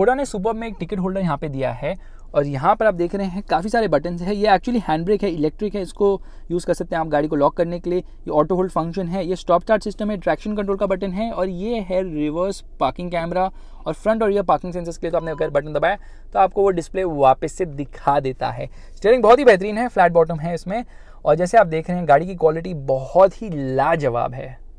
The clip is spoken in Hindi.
होडा ने सुपर में एक टिकट होल्डर यहाँ पे दिया है और यहाँ पर आप देख रहे हैं काफ़ी सारे बटन है ये एक्चुअली हैंड ब्रेक है इलेक्ट्रिक है इसको यूज़ कर सकते हैं आप गाड़ी को लॉक करने के लिए ये ऑटो होल्ड फंक्शन है ये स्टॉप स्टार्ट सिस्टम है ट्रैक्शन कंट्रोल का बटन है और ये है रिवर्स पार्किंग कैमरा और फ्रंट और ये पार्किंग सेंसर्स के लिए तो आपने अगर बटन दबाया तो आपको वो डिस्प्ले वापस से दिखा देता है स्टेयरिंग बहुत ही बेहतरीन है फ्लैट बॉटम है इसमें और जैसे आप देख रहे हैं गाड़ी की क्वालिटी बहुत ही लाजवाब है